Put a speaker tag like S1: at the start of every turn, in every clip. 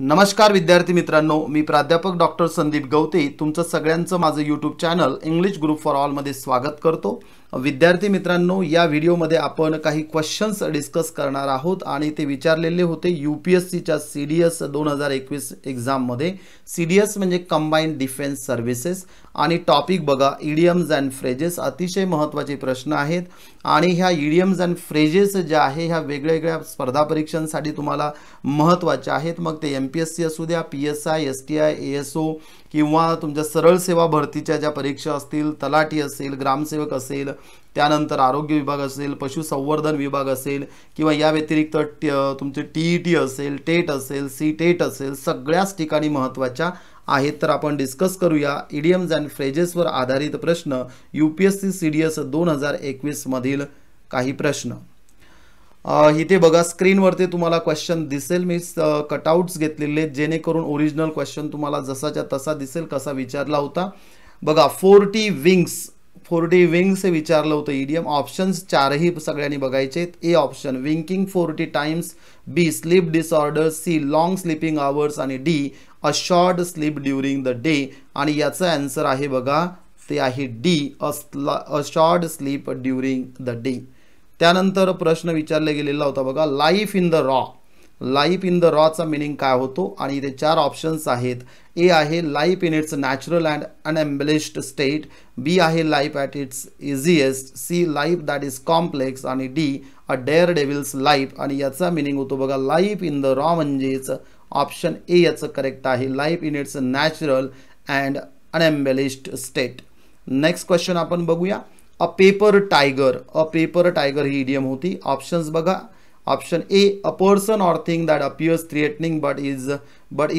S1: नमस्कार विद्यार्थी मित्रांनो मी प्राध्यापक डॉक्टर संदीप गवते तुमचं सगळ्यांचं माझं YouTube channel English group for ऑलमध्ये स्वागत करतो विद्यार्थी मित्रांनो या व्हिडिओमध्ये आपण काही क्वेश्चन्स डिस्कस करणार आहोत आणि ते विचारलेले होते यू पी एस सीच्या सी डी एस दोन हजार एकवीस एक्झाममध्ये सी डी एस म्हणजे कंबाईंड डिफेन्स सर्व्हिसेस आणि टॉपिक बघा इडियम्स अँड फ्रेजेस अतिशय महत्त्वाचे प्रश्न आहेत आणि ह्या इडियम्स अँड फ्रेजेस ज्या आहे ह्या वेगवेगळ्या स्पर्धा परीक्षांसाठी तुम्हाला महत्त्वाच्या आहेत मग ते एम पी एस सी असू द्या P S I S T I A S O किंवा तुमच्या सरळ सेवा भरतीच्या ज्या परीक्षा असतील तलाठी असेल ग्रामसेवक असेल त्यानंतर आरोग्य विभाग असेल पशुसंवर्धन विभाग असेल किंवा या व्यतिरिक्त तुमचे टी ई टी असेल टेट असेल सी टेट असेल सगळ्याच ठिकाणी महत्वाच्या आहेत तर आपण डिस्कस करूया इडियम्स अँड फ्रेजेसवर आधारित प्रश्न U P S C C D S दोन हजार मधील काही प्रश्न इथे बघा स्क्रीनवरती तुम्हाला क्वेश्चन दिसेल मी कटआउट्स घेतलेले जेणेकरून ओरिजिनल क्वेश्चन तुम्हाला जसाच्या तसा दिसेल कसा विचारला होता बघा फोर्टी विंग्स फोर्टी विंग्स विचारलं होतं ईडीएम e ऑप्शन्स चारही सगळ्यांनी बघायचे A option winking forty times B sleep disorder C long sleeping hours आणि D a short sleep during the day आणि याचं ॲन्सर आहे बघा ते आहे D a short sleep during the day त्यानंतर प्रश्न विचारले गेलेला होता बघा life in the raw life in the रॉचा मिनिंग काय होतो आणि इथे चार ऑप्शन्स आहेत ए आहे life in its natural and unembellished state बी आहे life at its easiest C life that is complex आणि D a daredevil's life आणि याचा मिनिंग होतो बघा लाईफ इन द रॉ म्हणजेच ऑप्शन ए याचं करेक्ट आहे life in its natural and unembellished state next question आपण बघूया a paper tiger a paper tiger ही इडियम होती ऑप्शन्स बघा option Option A, a person or thing that appears threatening but is but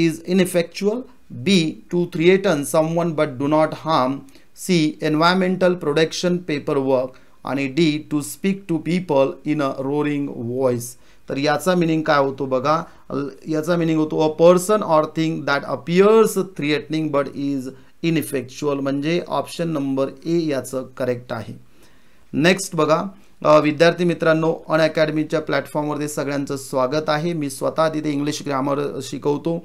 S1: B to threaten someone but do not harm C C, production paper work आणि D to speak to people in a roaring voice तर याचा meaning काय होतो बघा याचा meaning होतो a person or thing that appears threatening but is ineffectual म्हणजे option number A याचं करेक्ट आहे नेक्स्ट बघा विद्यार्थी मित्रांनो अन अकॅडमीच्या प्लॅटफॉर्मवरती सगळ्यांचं स्वागत आहे मी स्वतः तिथे इंग्लिश ग्रामर शिकवतो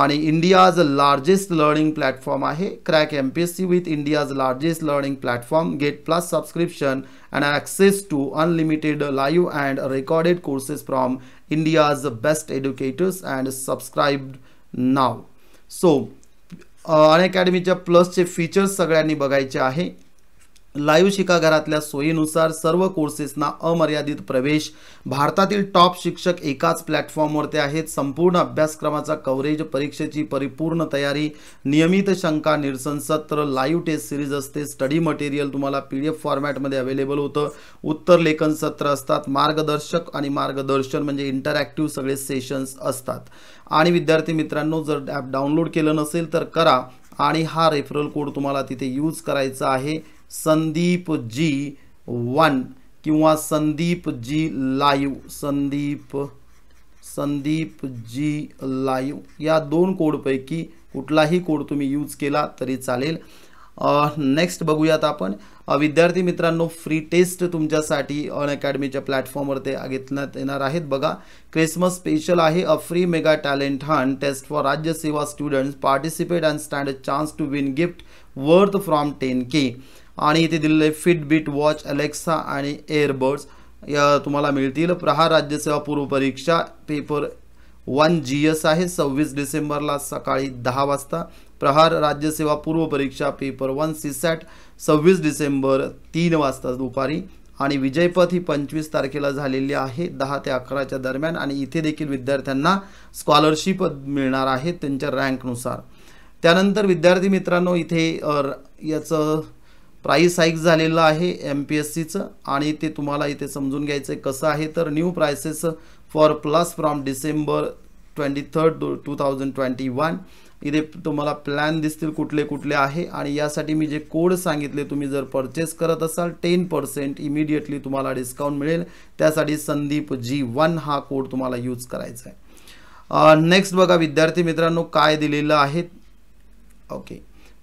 S1: आणि इंडियाज लार्जेस्ट लर्निंग प्लॅटफॉर्म आहे crack M P S C with India's largest learning platform get plus subscription and access to unlimited live and recorded courses from India's best educators and subscribe now so अन अकॅडमीच्या प्लसचे features सगळ्यांनी बघायचे आहे live शिकाघरातल्या सोयीनुसार सर्व कोर्सेसना अमर्यादित प्रवेश भारतातील टॉप शिक्षक एकाच प्लॅटफॉर्मवरती आहेत संपूर्ण अभ्यासक्रमाचा कव्हरेज परीक्षेची परिपूर्ण तयारी नियमित शंका निरसन सत्र लाईव्ह टेस्ट सिरीज असते स्टडी मटेरियल तुम्हाला पी डी एफ फॉर्मॅटमध्ये अवेलेबल होतं उत्तर लेखन सत्र असतात मार्गदर्शक आणि मार्गदर्शन म्हणजे इंटरॅक्टिव्ह सगळे सेशन्स असतात आणि विद्यार्थी मित्रांनो जर ॲप डाउनलोड केलं नसेल तर करा आणि हा रेफरल कोड तुम्हाला तिथे यूज करायचा आहे संदीप जी वन किंवा Sandeep G live Sandeep Sandeep G live या दोन कोडपैकी कुठलाही कोड तुम्ही यूज केला तरी चालेल नेक्स्ट बघूयात आपण विद्यार्थी मित्रांनो फ्री टेस्ट तुमच्यासाठी ऑन अकॅडमीच्या प्लॅटफॉर्मवर ते घेतण्यात येणार आहेत बघा क्रिसमस स्पेशल आहे a free mega talent hunt test for राज्य सेवा student participate and stand a chance to win gift worth from ten K आणि इथे दिलेले फिटबीट वॉच अलेक्सा आणि एअरबड्स या तुम्हाला मिळतील प्रहार राज्यसेवा पूर्व परीक्षा पेपर वन जी एस आहे सव्वीस डिसेंबरला सकाळी दहा वाजता प्रहार राज्यसेवा पूर्व परीक्षा पेपर वन सी सॅट सव्वीस डिसेंबर तीन वाजता दुपारी आणि विजयपथ ही पंचवीस तारखेला झालेली आहे दहा ते अकराच्या दरम्यान आणि इथे देखील विद्यार्थ्यांना स्कॉलरशिप मिळणार आहे त्यांच्या रँकनुसार त्यानंतर विद्यार्थी मित्रांनो इथे याचं प्राईस हाईक झालेलं आहे एम पी एस सीचं आणि ते तुम्हाला इथे समजून घ्यायचं आहे कसं आहे तर new prices for plus from December twenty third two thousand twenty one इथे तुम्हाला प्लॅन दिसतील कुठले कुठले आहे आणि यासाठी मी जे कोड सांगितले तुम्ही जर परचेस करत असाल टेन पर्सेंट इमिडिएटली तुम्हाला डिस्काउंट मिळेल त्यासाठी संदीप जी वन हा कोड तुम्हाला यूज करायचा आहे नेक्स्ट बघा विद्यार्थी मित्रांनो काय दिलेलं आहे okay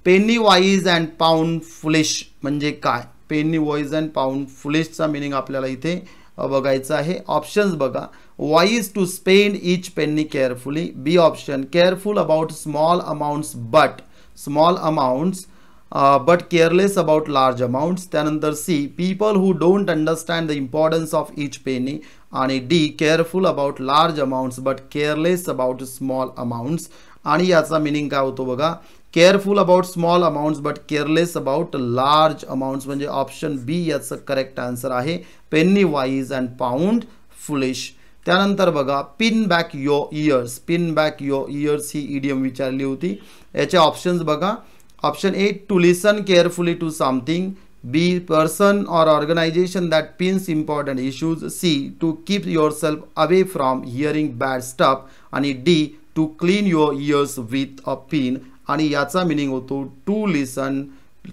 S1: penny wise and pound foolish म्हणजे काय पेनी वाईज अँड पाऊंड फुलिशचा मिनिंग आपल्याला इथे बघायचं आहे ऑप्शन्स बघा wise to spend each penny carefully B option careful about small amounts but small amounts but careless about large amounts त्यानंतर C people who don't understand the importance of each penny आणि D careful about large amounts but careless about small amounts आणि याचा meaning काय होतो बघा careful about small amounts but careless about large amounts म्हणजे option B याचं correct answer आहे penny wise and pound foolish त्यानंतर बघा pin back your ears pin back your ears ही ईडीएम विचारली होती याचे ऑप्शन्स बघा option A to listen carefully to something B person or organisation that pins important issues C to keep yourself away from hearing bad stuff आणि D to clean your ears with a pin आणि याचा meaning होतो to listen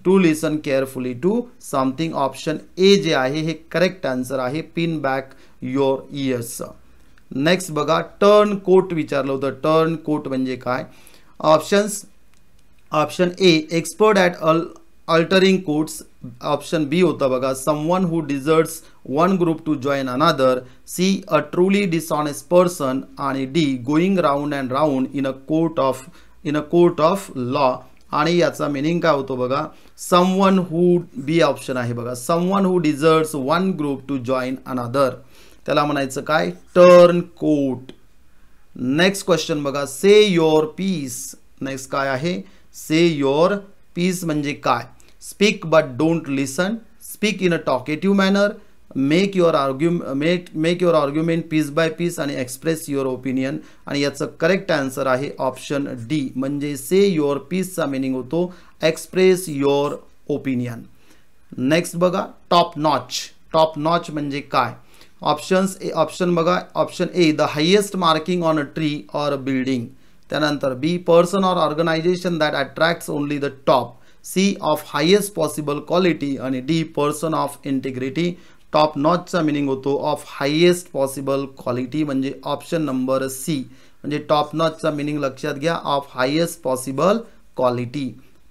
S1: to listen carefully to something option A जे आहे हे correct answer आहे pin back your ears next बघा turncoat विचारलं होतं टर्न कोट म्हणजे काय options option A expert at अल अल्टरिंग कोट्स ऑप्शन बी होता बघा someone who deserts one group to join another C a truly dishonest person आणि D going round and round in a court of in a court of law आणि याचा meaning काय होतो बघा someone हू बी option आहे बघा someone who deserves one group to join another त्याला म्हणायचं काय टर्न कोट नेक्स्ट क्वेश्चन बघा से युअर पीस नेक्स्ट काय आहे से युअर पीस म्हणजे काय speak but don't listen speak in a talkative manner make your आर्ग्युमे make make your argument piece by piece आणि एक्सप्रेस युअर ओपिनियन आणि याचं करेक्ट आन्सर आहे ऑप्शन डी म्हणजे से युअर पीसचा मिनिंग होतो एक्सप्रेस युअर ओपिनियन नेक्स्ट बघा top notch top notch म्हणजे काय ऑप्शन्स ए ऑप्शन बघा option A the highest marking on a tree or a building त्यानंतर B person or organisation that attracts only the top C of highest possible quality आणि D person of integrity top नॉचचा meaning होतो of highest possible quality म्हणजे option number C म्हणजे top नॉचचा meaning लक्षात घ्या of highest possible quality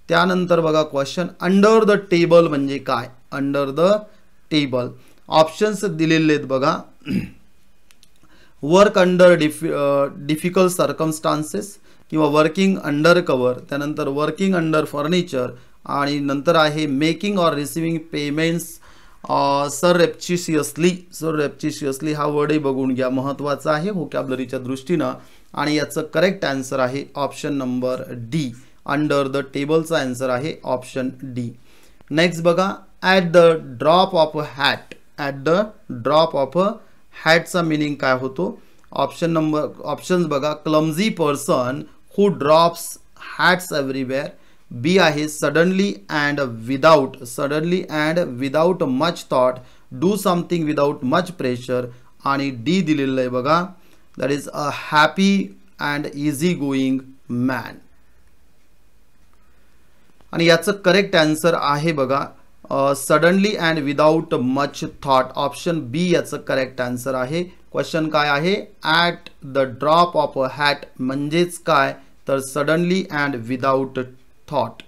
S1: त्यानंतर बघा क्वेश्चन अंडर द टेबल म्हणजे काय अंडर द टेबल ऑप्शन्स दिलेले आहेत बघा वर्क अंडर डिफि डिफिकल्ट सर्कमस्टान्सेस किंवा वर्किंग अंडर कवर त्यानंतर वर्किंग अंडर फर्निचर आणि नंतर आहे making or receiving payments surreptitiously surreptitiously हा वर्डही बघून घ्या महत्त्वाचा आहे व्होकॅबलरीच्या दृष्टीनं आणि याचं करेक्ट आन्सर आहे option number D under the टेबलचा आन्सर आहे ऑप्शन डी नेक्स्ट बघा at the drop of a hat at the drop of a हॅटचा मिनिंग काय होतो ऑप्शन नंबर ऑप्शन्स बघा clumsy person who drops hats everywhere B आहे suddenly and without suddenly and without much thought do something without much pressure आणि D दिलेलं आहे बघा that is a happy and easy going man आणि याचं correct answer आहे बघा suddenly and without much thought option B याचं correct answer आहे क्वेश्चन काय आहे at the drop of a hat म्हणजेच काय तर suddenly and without thought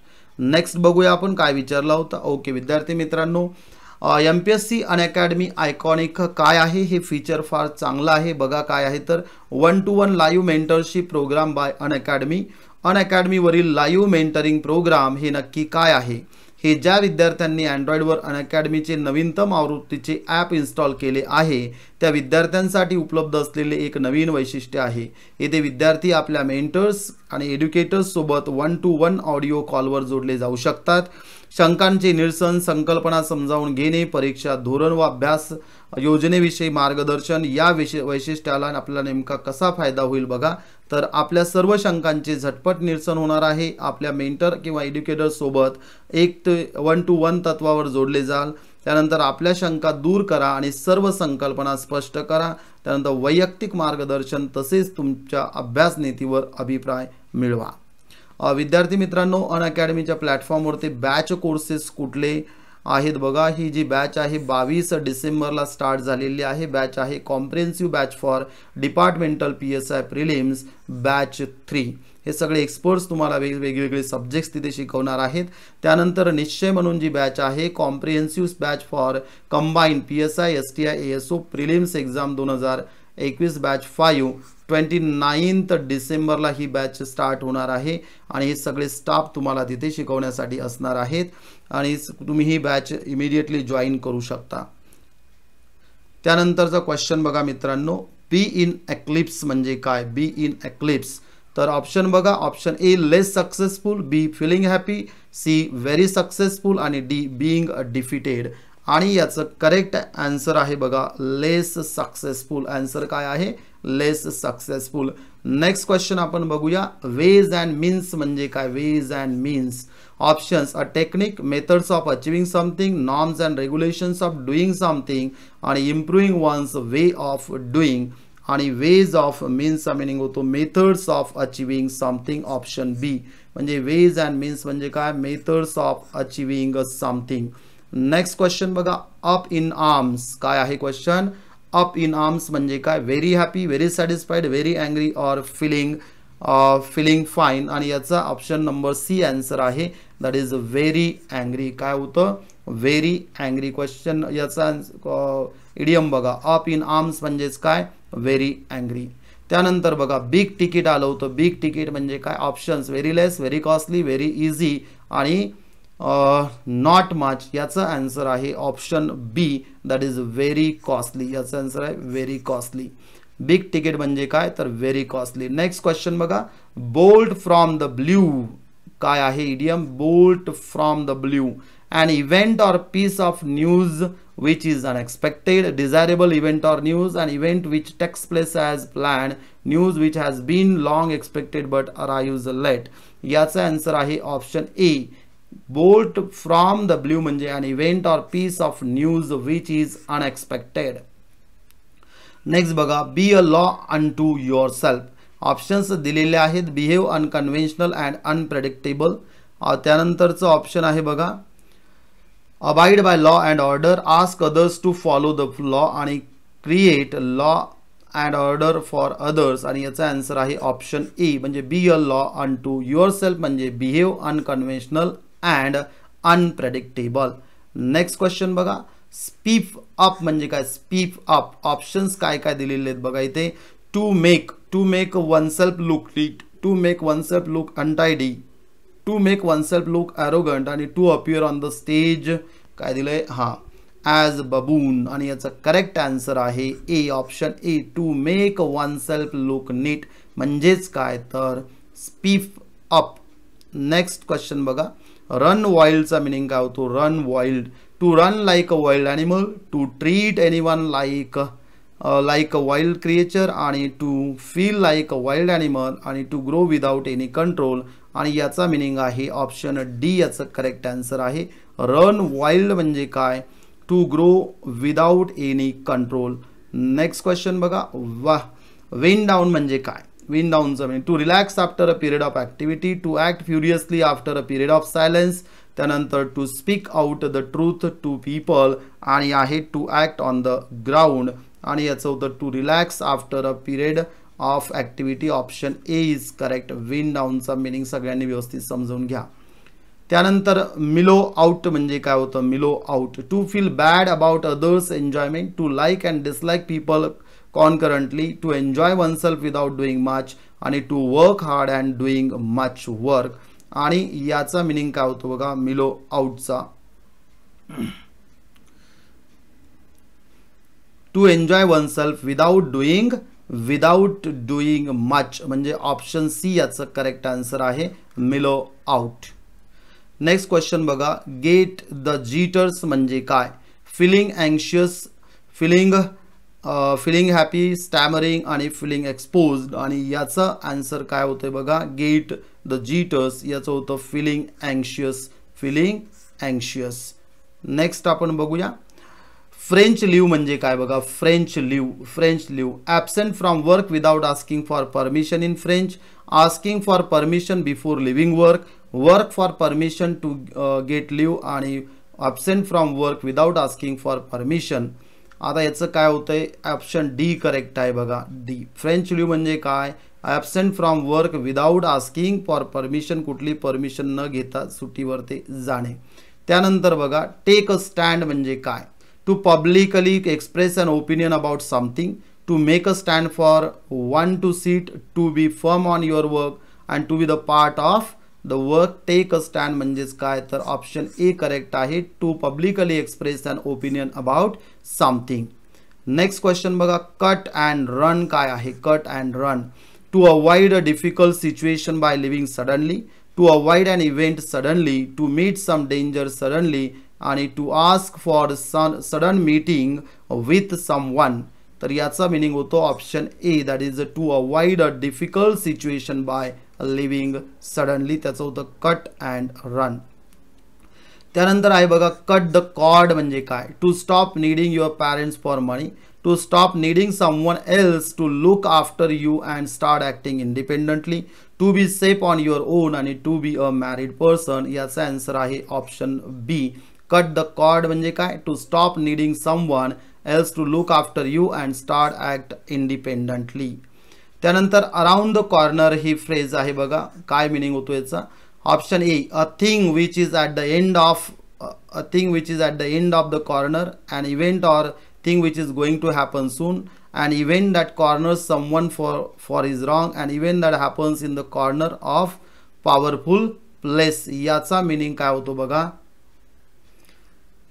S1: next बघूया आपण काय विचारला होता ओके विद्यार्थी मित्रांनो M P S C Unacademy iconic काय आहे हे फीचर फार चांगलं आहे बघा काय आहे तर one to one live mentorship programme by Unacademy अनअकॅडमीवरील लाईव्ह मेंटरिंग प्रोग्राम हे नक्की काय आहे हे ज्या विद्यार्थ्यांनी अँड्रॉइडवर अनअकॅडमीचे नवीनतम आवृत्तीचे ॲप इन्स्टॉल केले आहे त्या विद्यार्थ्यांसाठी उपलब्ध असलेले एक नवीन वैशिष्ट्य आहे येथे विद्यार्थी आपल्या मेंटर्स आणि एज्युकेटर्ससोबत वन टू वन ऑडिओ कॉलवर जोडले जाऊ शकतात शंकांचे निरसन संकल्पना समजावून घेणे परीक्षा धोरण व अभ्यास योजनेविषयी मार्गदर्शन या विषय वैशिष्ट्याला आपला नेमका कसा फायदा होईल बघा तर आपल्या सर्व शंकांचे झटपट निरसन होणार आहे आपल्या मेंटर किंवा एज्युकेटरसोबत एक ते वन टू वन तत्वावर जोडले जाल त्यानंतर आपल्या शंका दूर करा आणि सर्व संकल्पना स्पष्ट करा त्यानंतर वैयक्तिक मार्गदर्शन तसेच तुमच्या अभ्यास नीतीवर अभिप्राय मिळवा विद्यार्थी मित्रांनो अन अकॅडमीच्या प्लॅटफॉर्मवरती बॅच कोर्सेस कुठले आहेत बघा ही जी बॅच आहे बावीस डिसेंबरला स्टार्ट झालेली आहे बॅच आहे comprehensive batch for departmental P S I prelims batch three हे सगळे एक्सपर्ट्स तुम्हाला वेगवेगळे सब्जेक्ट्स तिथे शिकवणार आहेत त्यानंतर निश्चय म्हणून जी बॅच आहे comprehensive batch for combine P S I S T I A S O prelims exam दोन हजार एकवीस बॅच फाईव्ह ट्वेंटी नाईन्थ डिसेंबरला ही बॅच स्टार्ट होणार आहे आणि हे सगळे स्टाफ तुम्हाला तिथे शिकवण्यासाठी असणार आहेत आणि तुम्ही ही बॅच इमिडिएटली जॉईन करू शकता त्यानंतरचा क्वेश्चन बघा मित्रांनो बी इन एक्लिप्स म्हणजे काय बी इन एक्लिप्स तर ऑप्शन बघा option A less successful B feeling happy C very successful आणि डी बीइंग डिफिटेड आणि याचं करेक्ट ॲन्सर आहे बघा लेस सक्सेसफुल ॲन्सर काय आहे लेस सक्सेसफुल नेक्स्ट क्वेश्चन आपण बघूया वेज अँड मीन्स म्हणजे काय ways and means options a technique methods of achieving something norms and regulations of doing something आणि improving one's way of doing आणि वेज ऑफ मीन्सचा meaning होतो methods of achieving something option B म्हणजे ways and means म्हणजे काय methods of achieving something next question बघा up in arms काय आहे क्वेश्चन अप इन आर्म्स म्हणजे काय very happy very satisfied very angry or feeling feeling fine आणि याचा ऑप्शन नंबर सी आन्सर आहे दॅट इज व्हेरी अँग्री काय होतं व्हेरी अँग्री क्वेश्चन याचा इडियम uh, बघा अप इन आर्म्स म्हणजेच काय व्हेरी अँग्री त्यानंतर बघा बिग तिकीट आलं होतं बिग तिकीट म्हणजे काय options very less very costly very easy आणि नॉट मच याचं आन्सर आहे option B that is very costly याचं आन्सर आहे व्हेरी कॉस्टली बिग तिकीट म्हणजे काय तर व्हेरी कॉस्टली नेक्स्ट क्वेश्चन बघा बोल्ट फ्रॉम द ब्ल्यू काय आहे idiom bolt from the blue and event or piece of news which is unexpected desirable event or news and event which takes place as plan news which has been long expected but a late याचा answer आहे option A bolt from the blue म्हणजे an event or piece of news which is unexpected next बघा be a law unto yourself options दिलेले आहेत behave unconventional and unpredictable त्यानंतरचं option आहे बघा abide by law and order ask others to follow the law आणि create law and order for others आणि याचा answer आहे option ए e, म्हणजे be a law unto yourself म्हणजे behave unconventional and unpredictable next question बघा spiff up म्हणजे काय स्पीफ up options काय काय दिलेले आहेत बघा इथे to make to make oneself look neat to make oneself look untidy to make oneself look arrogant आणि to appear on the stage काय दिलं आहे हां ॲज बबून आणि याचं करेक्ट आन्सर आहे A option A to make oneself look neat म्हणजेच काय तर स्पीफ अप नेक्स्ट क्वेश्चन बघा रन वाईल्डचा मिनिंग काय होतो run wild to run like a wild animal to treat anyone like like a wild creature आणि to feel like a wild animal आणि to grow without any control आणि याचा meaning आहे option D याचं correct answer आहे run wild म्हणजे काय to grow without any control next question बघा वा वेन डाऊन म्हणजे काय विन down जमीन to relax after a period of activity to act furiously after a period of silence त्यानंतर to speak out the truth to people आणि आहे to act on the ground आणि याचं होतं to relax after a period of activity option A is correct wind डाऊनचा meaning सगळ्यांनी व्यवस्थित समजून घ्या त्यानंतर मिलो आउट म्हणजे काय होतं mellow out to feel bad about others enjoyment to like and dislike people concurrently to enjoy oneself without doing much आणि to work hard and doing much work आणि याचा मिनिंग काय होतो बघा मिलो आउटचा to enjoy oneself self without doing without doing much म्हणजे option C याचं correct answer आहे मिलो आउट नेक्स्ट क्वेश्चन बघा गेट द जीटर्स म्हणजे काय फिलिंग अँशियस फिलिंग फिलिंग हॅपी स्टॅमरिंग आणि फिलिंग एक्सपोज आणि याचं आन्सर काय होतं बघा गेट द जीटस याचं होतं फिलिंग अँशियस फिलिंग अँशियस नेक्स्ट आपण बघूया फ्रेंच लिव म्हणजे काय बघा French live French live absent from work without asking for permission in French asking for permission before living work work for permission to get live आणि absent from work without asking for permission आता याचं काय होतं आहे option D correct आहे बघा D French leave म्हणजे काय absent from work without asking for permission कुठली परमिशन न घेता सुट्टीवर ते जाणे त्यानंतर बघा टेक अ स्टँड म्हणजे काय to publicly express an opinion about something to make a stand for one to sit to be firm on your work and to be the part of the work take a stand म्हणजेच काय तर option A correct आहे to publicly express an opinion about something. Next question baga, cut and run kaya hai, cut and run. To avoid a difficult situation by leaving suddenly, to avoid an event suddenly, to meet some danger suddenly, and to ask for a sudden meeting with someone. तर याचा meaning होतो option A. That is to avoid a difficult situation by leaving suddenly. That's how the cut and run. त्यानंतर आहे बघा cut the cord म्हणजे काय to stop needing your parents for money to stop needing someone else to look after you and start acting independently to be safe on your own आणि to be a married person याचा answer आहे option B cut the cord म्हणजे काय to stop needing someone else to look after you and start act independently त्यानंतर around the corner ही phrase आहे बघा काय मिनिंग होतो याचा option A a thing which is at the end of uh, a thing which is at the end of the corner an event or thing which is going to happen soon an event that corners someone for for is wrong an event that happens in the corner of powerful place. याचा meaning काय होतो बघा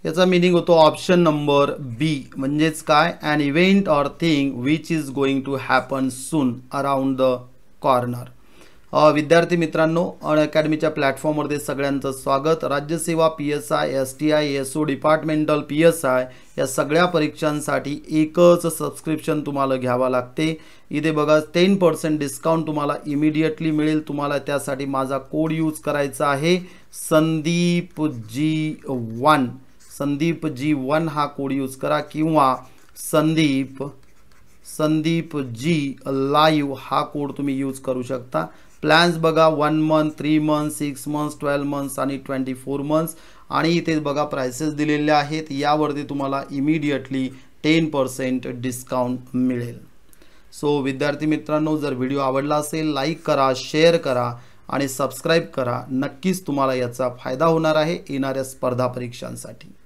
S1: meaning meaning option number B, B an event or thing which is going to happen soon around the corner. विद्यार्थी मित्रांनो अन अकॅडमीच्या प्लॅटफॉर्ममध्ये सगळ्यांचं स्वागत राज्यसेवा P S I S T I S O departmental P S I या सगळ्या परीक्षांसाठी एकच सबस्क्रिप्शन तुम्हाला घ्यावं लागते इथे बघा टेन पर्सेंट डिस्काउंट तुम्हाला इमिडिएटली मिळेल तुम्हाला त्यासाठी माझा कोड यूज करायचा आहे Sandeep G one Sandeep G one हा कोड यूज करा किंवा संदीप संदीप जी लाईव्ह हा कोड तुम्ही यूज करू शकता प्लॅन्स बघा one month three month six months twelve months आणि ट्वेंटी फोर मंथ्स आणि इथे बघा प्रायसेस दिलेले आहेत यावरती तुम्हाला इमिडिएटली टेन पर्सेंट डिस्काउंट मिळेल सो विद्यार्थी मित्रांनो जर व्हिडिओ आवडला असेल लाईक करा शेअर करा आणि सबस्क्राईब करा नक्कीच तुम्हाला याचा फायदा होणार आहे येणाऱ्या स्पर्धा परीक्षांसाठी